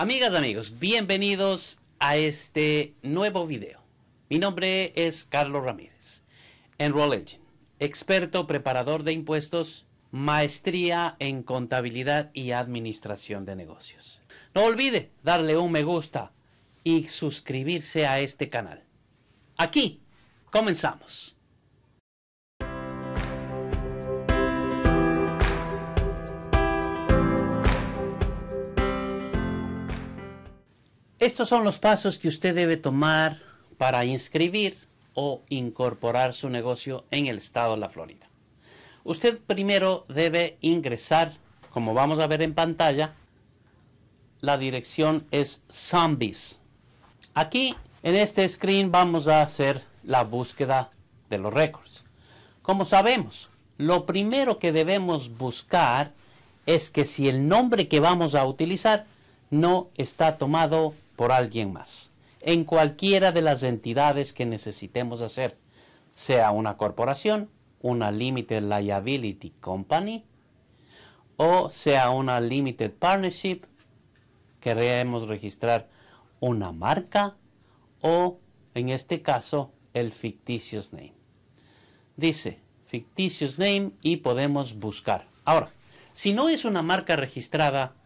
Amigas, amigos, bienvenidos a este nuevo video. Mi nombre es Carlos Ramírez, Enroll experto preparador de impuestos, maestría en contabilidad y administración de negocios. No olvide darle un me gusta y suscribirse a este canal. Aquí comenzamos. Estos son los pasos que usted debe tomar para inscribir o incorporar su negocio en el estado de la Florida. Usted primero debe ingresar, como vamos a ver en pantalla, la dirección es Zombies. Aquí en este screen vamos a hacer la búsqueda de los récords. Como sabemos, lo primero que debemos buscar es que si el nombre que vamos a utilizar no está tomado por alguien más, en cualquiera de las entidades que necesitemos hacer, sea una corporación, una limited liability company, o sea una limited partnership, queremos registrar una marca o en este caso el fictitious name. Dice fictitious name y podemos buscar. Ahora, si no es una marca registrada,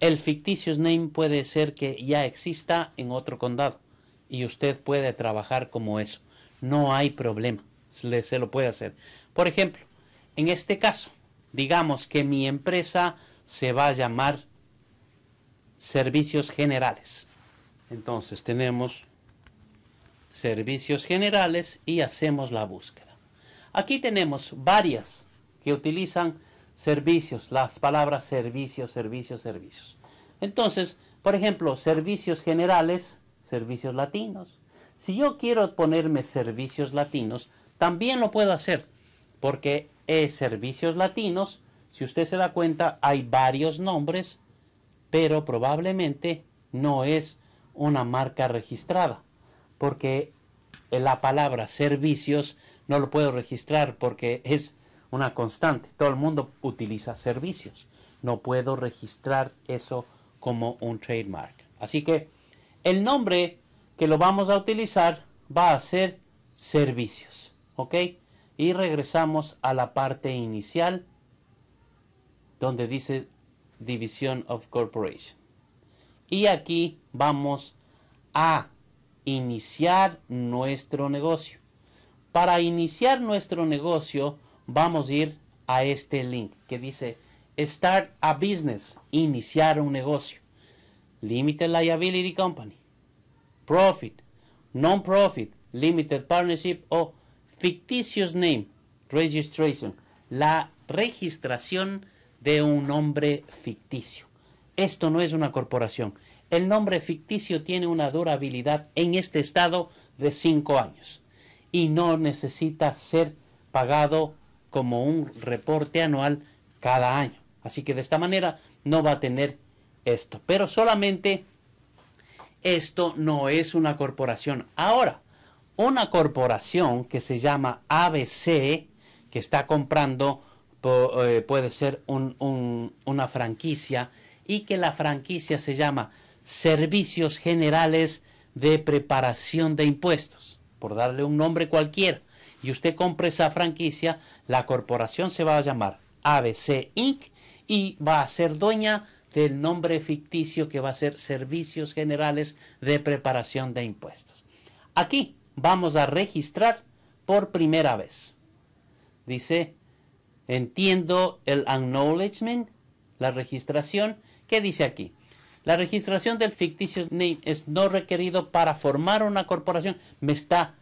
el fictitious name puede ser que ya exista en otro condado y usted puede trabajar como eso. No hay problema, se, se lo puede hacer. Por ejemplo, en este caso, digamos que mi empresa se va a llamar Servicios Generales. Entonces tenemos Servicios Generales y hacemos la búsqueda. Aquí tenemos varias que utilizan servicios, las palabras servicios, servicios, servicios. Entonces, por ejemplo, servicios generales, servicios latinos. Si yo quiero ponerme servicios latinos, también lo puedo hacer, porque es servicios latinos, si usted se da cuenta, hay varios nombres, pero probablemente no es una marca registrada, porque la palabra servicios no lo puedo registrar porque es una constante. Todo el mundo utiliza servicios. No puedo registrar eso como un trademark. Así que el nombre que lo vamos a utilizar va a ser servicios. ¿Ok? Y regresamos a la parte inicial donde dice Division of Corporation. Y aquí vamos a iniciar nuestro negocio. Para iniciar nuestro negocio, vamos a ir a este link que dice Start a Business, iniciar un negocio, Limited Liability Company, Profit, Non-Profit, Limited Partnership o Fictitious Name, Registration, la registración de un nombre ficticio. Esto no es una corporación. El nombre ficticio tiene una durabilidad en este estado de 5 años y no necesita ser pagado como un reporte anual cada año. Así que de esta manera no va a tener esto. Pero solamente esto no es una corporación. Ahora, una corporación que se llama ABC, que está comprando, eh, puede ser una franquicia, y que la franquicia se llama Servicios Generales de Preparación de Impuestos, por darle un nombre cualquiera y usted compre esa franquicia, la corporación se va a llamar ABC Inc. y va a ser dueña del nombre ficticio que va a ser Servicios Generales de Preparación de Impuestos. Aquí vamos a registrar por primera vez. Dice, entiendo el acknowledgement, la registración. ¿Qué dice aquí? La registración del ficticio name es no requerido para formar una corporación. Me está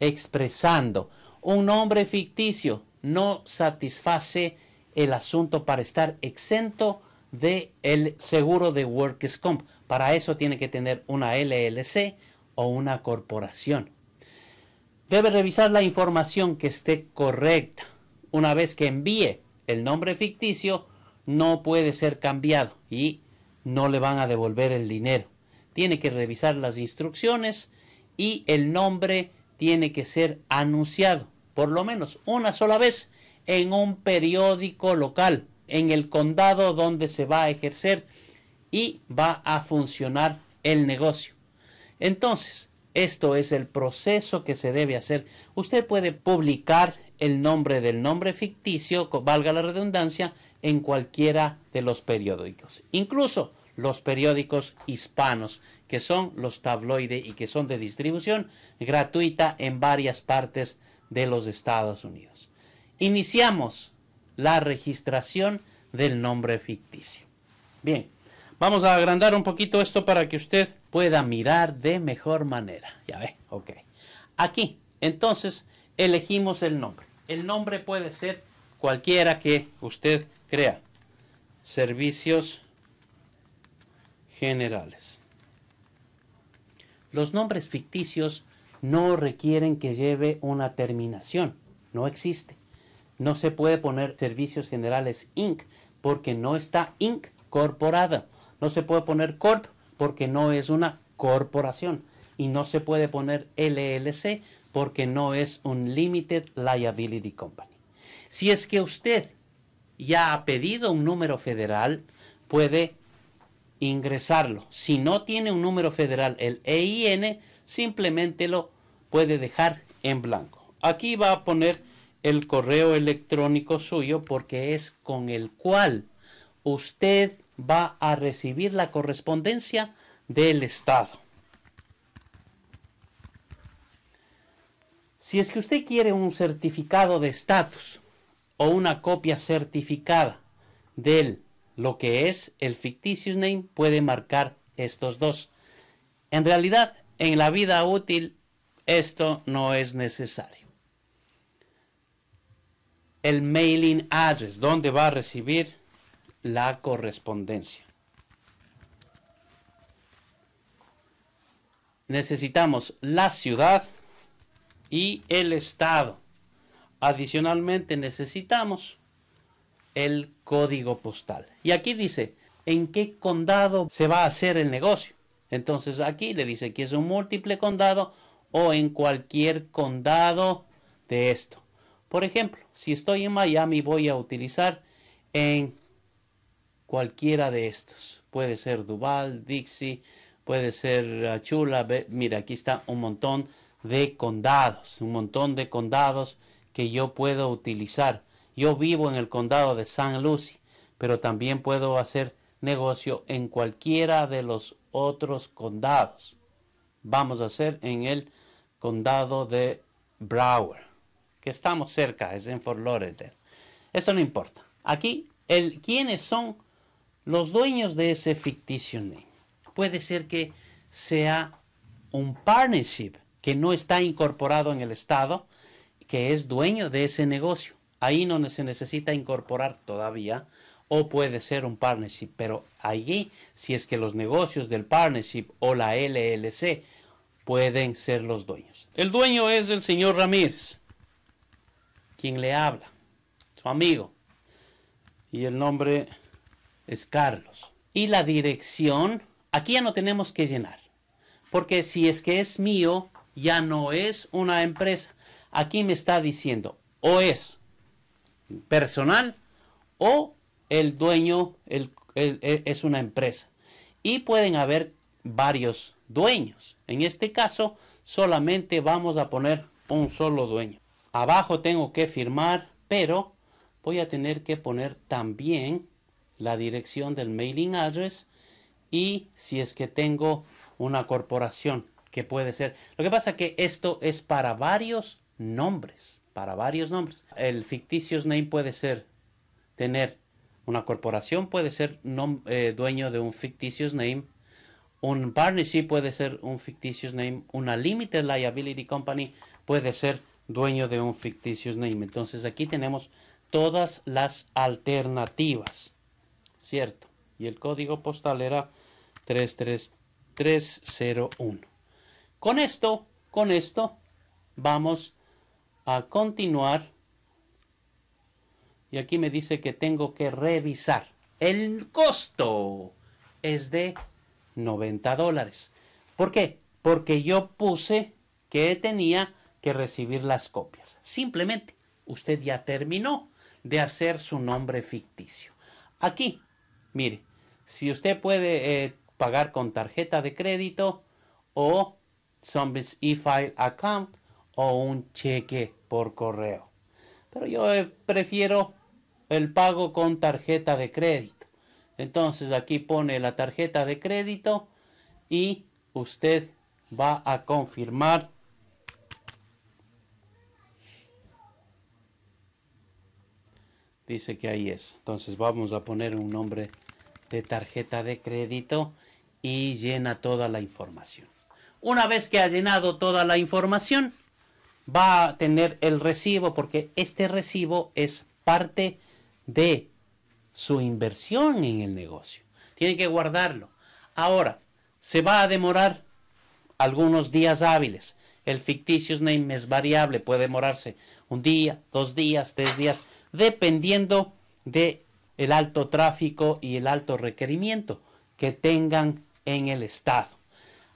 expresando. Un nombre ficticio no satisface el asunto para estar exento de el seguro de Workers Comp. Para eso tiene que tener una LLC o una corporación. Debe revisar la información que esté correcta. Una vez que envíe el nombre ficticio, no puede ser cambiado y no le van a devolver el dinero. Tiene que revisar las instrucciones y el nombre tiene que ser anunciado por lo menos una sola vez en un periódico local, en el condado donde se va a ejercer y va a funcionar el negocio. Entonces, esto es el proceso que se debe hacer. Usted puede publicar el nombre del nombre ficticio, valga la redundancia, en cualquiera de los periódicos. Incluso los periódicos hispanos, que son los tabloides y que son de distribución gratuita en varias partes de los Estados Unidos. Iniciamos la registración del nombre ficticio. Bien, vamos a agrandar un poquito esto para que usted pueda mirar de mejor manera. Ya ve, ok. Aquí, entonces, elegimos el nombre. El nombre puede ser cualquiera que usted crea. Servicios generales. Los nombres ficticios no requieren que lleve una terminación, no existe. No se puede poner servicios generales Inc. porque no está Inc. corporada. No se puede poner Corp porque no es una corporación. Y no se puede poner LLC porque no es un Limited Liability Company. Si es que usted ya ha pedido un número federal, puede ingresarlo. Si no tiene un número federal, el EIN, simplemente lo puede dejar en blanco. Aquí va a poner el correo electrónico suyo porque es con el cual usted va a recibir la correspondencia del Estado. Si es que usted quiere un certificado de estatus o una copia certificada del lo que es el fictitious name puede marcar estos dos. En realidad, en la vida útil, esto no es necesario. El mailing address, donde va a recibir la correspondencia. Necesitamos la ciudad y el estado. Adicionalmente necesitamos el código postal. Y aquí dice, ¿en qué condado se va a hacer el negocio? Entonces aquí le dice que es un múltiple condado o en cualquier condado de esto. Por ejemplo, si estoy en Miami voy a utilizar en cualquiera de estos. Puede ser Duval, Dixie, puede ser ah, Chula. Mira, aquí está un montón de condados, un montón de condados que yo puedo utilizar. Yo vivo en el condado de San Lucie, pero también puedo hacer negocio en cualquiera de los otros condados. Vamos a hacer en el condado de Brower, que estamos cerca, es en Fort Lauderdale. Esto no importa. Aquí, el, ¿quiénes son los dueños de ese ficticio name? Puede ser que sea un partnership que no está incorporado en el Estado, que es dueño de ese negocio. Ahí no se necesita incorporar todavía o puede ser un partnership, pero allí si es que los negocios del partnership o la LLC pueden ser los dueños. El dueño es el señor Ramírez, quien le habla, su amigo, y el nombre es Carlos. Y la dirección, aquí ya no tenemos que llenar, porque si es que es mío, ya no es una empresa. Aquí me está diciendo, o es personal o el dueño el, e, es una empresa. Y pueden haber varios dueños. En este caso, solamente vamos a poner un solo dueño. Abajo tengo que firmar, pero voy a tener que poner también la dirección del mailing address y si es que tengo una corporación que puede ser. Lo que pasa que esto es para varios nombres para varios nombres. El fictitious name puede ser tener una corporación, puede ser no eh, dueño de un fictitious name, un partnership puede ser un fictitious name, una limited liability company puede ser dueño de un fictitious name. Entonces aquí tenemos todas las alternativas, ¿cierto? Y el código postal era 33301. Con esto, con esto, vamos a continuar. Y aquí me dice que tengo que revisar. El costo es de 90 dólares. ¿Por qué? Porque yo puse que tenía que recibir las copias. Simplemente, usted ya terminó de hacer su nombre ficticio. Aquí, mire, si usted puede eh, pagar con tarjeta de crédito o Zombies e-file account o un cheque por correo. Pero yo eh, prefiero el pago con tarjeta de crédito. Entonces aquí pone la tarjeta de crédito y usted va a confirmar dice que ahí es. Entonces vamos a poner un nombre de tarjeta de crédito y llena toda la información. Una vez que ha llenado toda la información, va a tener el recibo porque este recibo es parte de su inversión en el negocio. Tiene que guardarlo. Ahora, se va a demorar algunos días hábiles. El ficticio name es variable, puede demorarse un día, dos días, tres días, dependiendo de el alto tráfico y el alto requerimiento que tengan en el estado.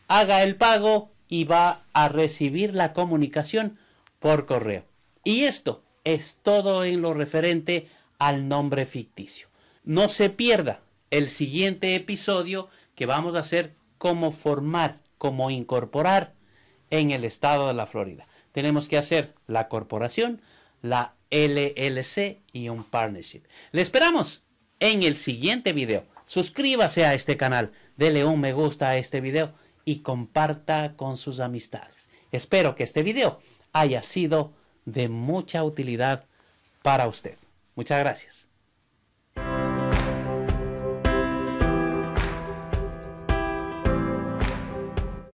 Haga el pago y va a recibir la comunicación por correo. Y esto es todo en lo referente al nombre ficticio. No se pierda el siguiente episodio que vamos a hacer cómo formar, cómo incorporar en el estado de la Florida. Tenemos que hacer la corporación, la LLC y un partnership. Le esperamos en el siguiente video. Suscríbase a este canal, dele un me gusta a este video y comparta con sus amistades. Espero que este video haya sido de mucha utilidad para usted. Muchas gracias.